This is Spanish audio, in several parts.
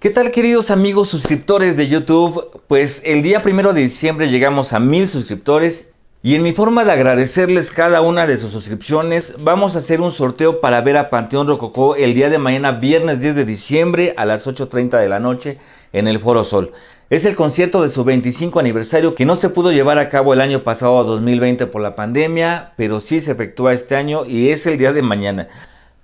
¿Qué tal queridos amigos suscriptores de YouTube? Pues el día primero de diciembre llegamos a mil suscriptores y en mi forma de agradecerles cada una de sus suscripciones vamos a hacer un sorteo para ver a Panteón Rococó el día de mañana viernes 10 de diciembre a las 8.30 de la noche en el Foro Sol. Es el concierto de su 25 aniversario que no se pudo llevar a cabo el año pasado 2020 por la pandemia, pero sí se efectúa este año y es el día de mañana.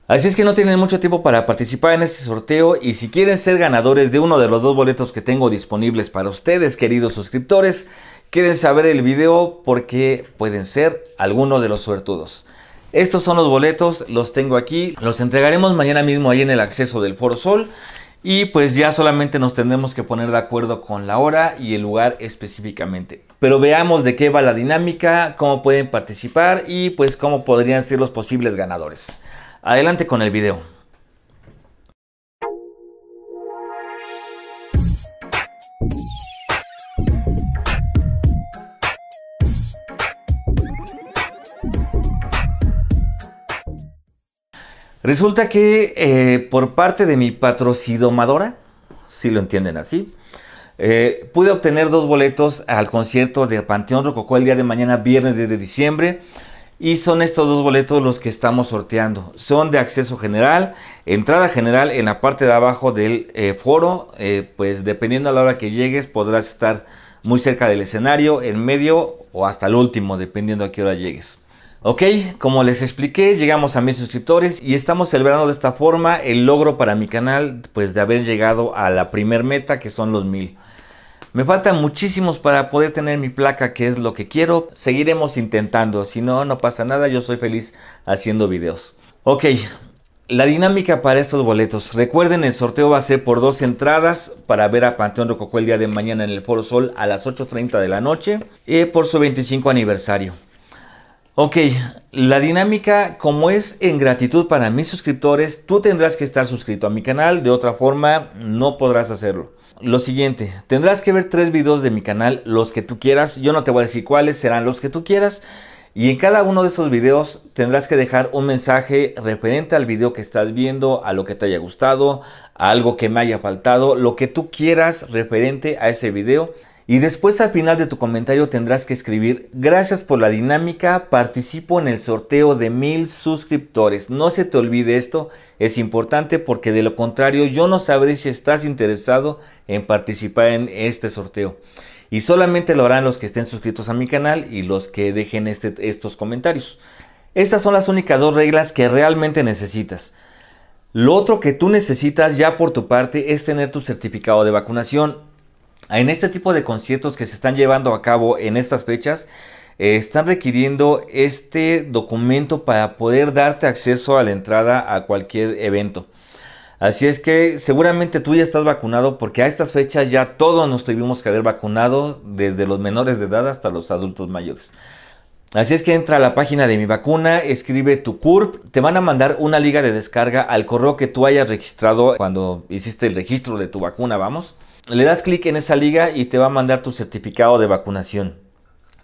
Así es que no tienen mucho tiempo para participar en este sorteo y si quieren ser ganadores de uno de los dos boletos que tengo disponibles para ustedes, queridos suscriptores, a saber el video porque pueden ser alguno de los suertudos. Estos son los boletos, los tengo aquí, los entregaremos mañana mismo ahí en el acceso del Foro Sol y pues ya solamente nos tendremos que poner de acuerdo con la hora y el lugar específicamente. Pero veamos de qué va la dinámica, cómo pueden participar y pues cómo podrían ser los posibles ganadores. Adelante con el video. Resulta que eh, por parte de mi patrocinadora si lo entienden así, eh, pude obtener dos boletos al concierto de Panteón Rococó el día de mañana, viernes de diciembre. Y son estos dos boletos los que estamos sorteando. Son de acceso general, entrada general en la parte de abajo del eh, foro. Eh, pues dependiendo a la hora que llegues podrás estar muy cerca del escenario, en medio o hasta el último, dependiendo a qué hora llegues. Ok, como les expliqué, llegamos a mil suscriptores y estamos celebrando de esta forma el logro para mi canal, pues de haber llegado a la primer meta que son los mil. Me faltan muchísimos para poder tener mi placa, que es lo que quiero. Seguiremos intentando. Si no, no pasa nada. Yo soy feliz haciendo videos. Ok, la dinámica para estos boletos. Recuerden, el sorteo va a ser por dos entradas para ver a Panteón Rococó el día de mañana en el Foro Sol a las 8.30 de la noche Y por su 25 aniversario. Ok, la dinámica, como es en gratitud para mis suscriptores, tú tendrás que estar suscrito a mi canal, de otra forma no podrás hacerlo. Lo siguiente, tendrás que ver tres videos de mi canal, los que tú quieras, yo no te voy a decir cuáles, serán los que tú quieras. Y en cada uno de esos videos tendrás que dejar un mensaje referente al video que estás viendo, a lo que te haya gustado, a algo que me haya faltado, lo que tú quieras referente a ese video. Y después al final de tu comentario tendrás que escribir gracias por la dinámica, participo en el sorteo de mil suscriptores. No se te olvide esto, es importante porque de lo contrario yo no sabré si estás interesado en participar en este sorteo. Y solamente lo harán los que estén suscritos a mi canal y los que dejen este, estos comentarios. Estas son las únicas dos reglas que realmente necesitas. Lo otro que tú necesitas ya por tu parte es tener tu certificado de vacunación en este tipo de conciertos que se están llevando a cabo en estas fechas, eh, están requiriendo este documento para poder darte acceso a la entrada a cualquier evento. Así es que seguramente tú ya estás vacunado porque a estas fechas ya todos nos tuvimos que haber vacunado desde los menores de edad hasta los adultos mayores. Así es que entra a la página de mi vacuna, escribe tu CURP, te van a mandar una liga de descarga al correo que tú hayas registrado cuando hiciste el registro de tu vacuna, vamos le das clic en esa liga y te va a mandar tu certificado de vacunación.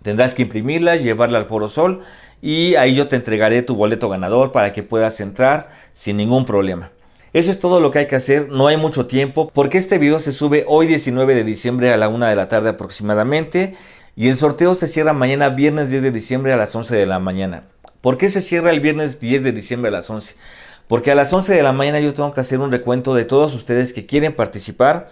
Tendrás que imprimirla, llevarla al Foro Sol y ahí yo te entregaré tu boleto ganador para que puedas entrar sin ningún problema. Eso es todo lo que hay que hacer, no hay mucho tiempo porque este video se sube hoy 19 de diciembre a la 1 de la tarde aproximadamente y el sorteo se cierra mañana viernes 10 de diciembre a las 11 de la mañana. ¿Por qué se cierra el viernes 10 de diciembre a las 11? Porque a las 11 de la mañana yo tengo que hacer un recuento de todos ustedes que quieren participar.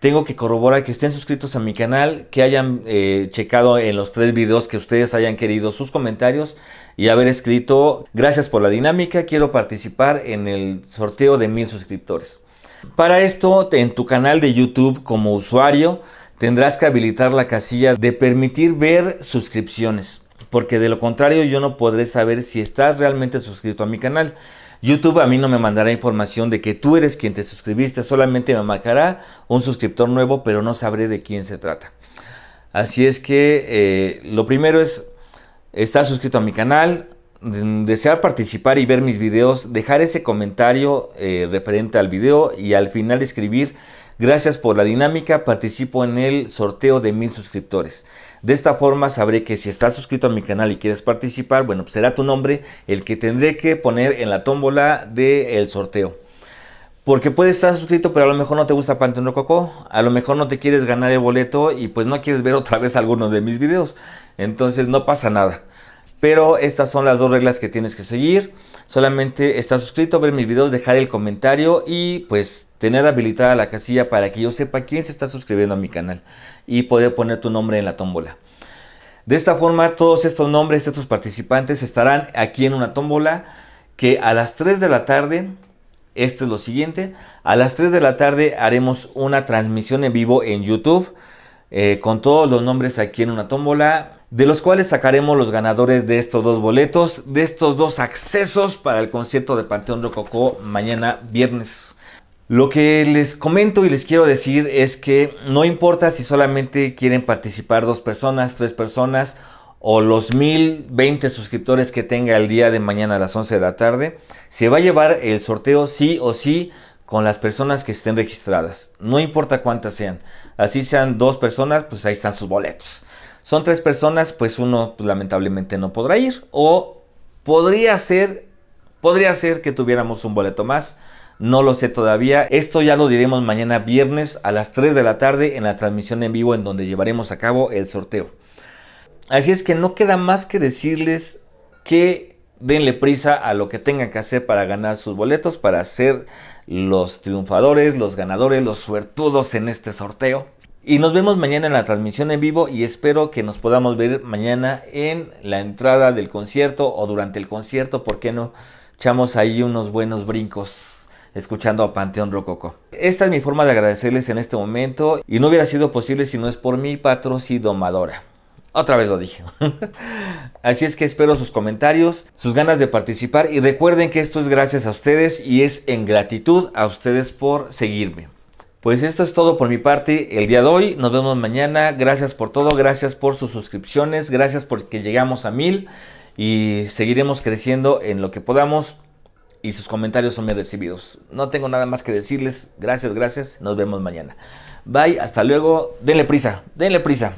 Tengo que corroborar que estén suscritos a mi canal, que hayan eh, checado en los tres videos que ustedes hayan querido sus comentarios y haber escrito gracias por la dinámica, quiero participar en el sorteo de mil suscriptores. Para esto, en tu canal de YouTube como usuario, tendrás que habilitar la casilla de permitir ver suscripciones, porque de lo contrario yo no podré saber si estás realmente suscrito a mi canal. YouTube a mí no me mandará información de que tú eres quien te suscribiste, solamente me marcará un suscriptor nuevo, pero no sabré de quién se trata. Así es que eh, lo primero es estar suscrito a mi canal, desear participar y ver mis videos, dejar ese comentario eh, referente al video y al final escribir Gracias por la dinámica, participo en el sorteo de mil suscriptores. De esta forma sabré que si estás suscrito a mi canal y quieres participar, bueno, pues será tu nombre el que tendré que poner en la tómbola del sorteo. Porque puedes estar suscrito, pero a lo mejor no te gusta Panteón Coco, a lo mejor no te quieres ganar el boleto y pues no quieres ver otra vez alguno de mis videos. Entonces no pasa nada. Pero estas son las dos reglas que tienes que seguir. Solamente estar suscrito, ver mis videos, dejar el comentario y pues tener habilitada la casilla para que yo sepa quién se está suscribiendo a mi canal y poder poner tu nombre en la tómbola. De esta forma todos estos nombres, estos participantes estarán aquí en una tómbola que a las 3 de la tarde esto es lo siguiente. A las 3 de la tarde haremos una transmisión en vivo en YouTube eh, con todos los nombres aquí en una tómbola de los cuales sacaremos los ganadores de estos dos boletos, de estos dos accesos para el concierto de Panteón Rococó mañana viernes. Lo que les comento y les quiero decir es que no importa si solamente quieren participar dos personas, tres personas o los 1020 suscriptores que tenga el día de mañana a las 11 de la tarde, se va a llevar el sorteo sí o sí con las personas que estén registradas. No importa cuántas sean. Así sean dos personas, pues ahí están sus boletos. Son tres personas, pues uno pues, lamentablemente no podrá ir. O podría ser, podría ser que tuviéramos un boleto más. No lo sé todavía. Esto ya lo diremos mañana viernes a las 3 de la tarde en la transmisión en vivo en donde llevaremos a cabo el sorteo. Así es que no queda más que decirles que denle prisa a lo que tengan que hacer para ganar sus boletos, para ser los triunfadores, los ganadores, los suertudos en este sorteo. Y nos vemos mañana en la transmisión en vivo y espero que nos podamos ver mañana en la entrada del concierto o durante el concierto, ¿por qué no? Echamos ahí unos buenos brincos escuchando a Panteón Rococo. Esta es mi forma de agradecerles en este momento y no hubiera sido posible si no es por mi patrocinadora. Otra vez lo dije. Así es que espero sus comentarios, sus ganas de participar y recuerden que esto es gracias a ustedes y es en gratitud a ustedes por seguirme. Pues esto es todo por mi parte el día de hoy. Nos vemos mañana. Gracias por todo. Gracias por sus suscripciones. Gracias porque llegamos a mil. Y seguiremos creciendo en lo que podamos. Y sus comentarios son bien recibidos. No tengo nada más que decirles. Gracias, gracias. Nos vemos mañana. Bye. Hasta luego. Denle prisa. Denle prisa.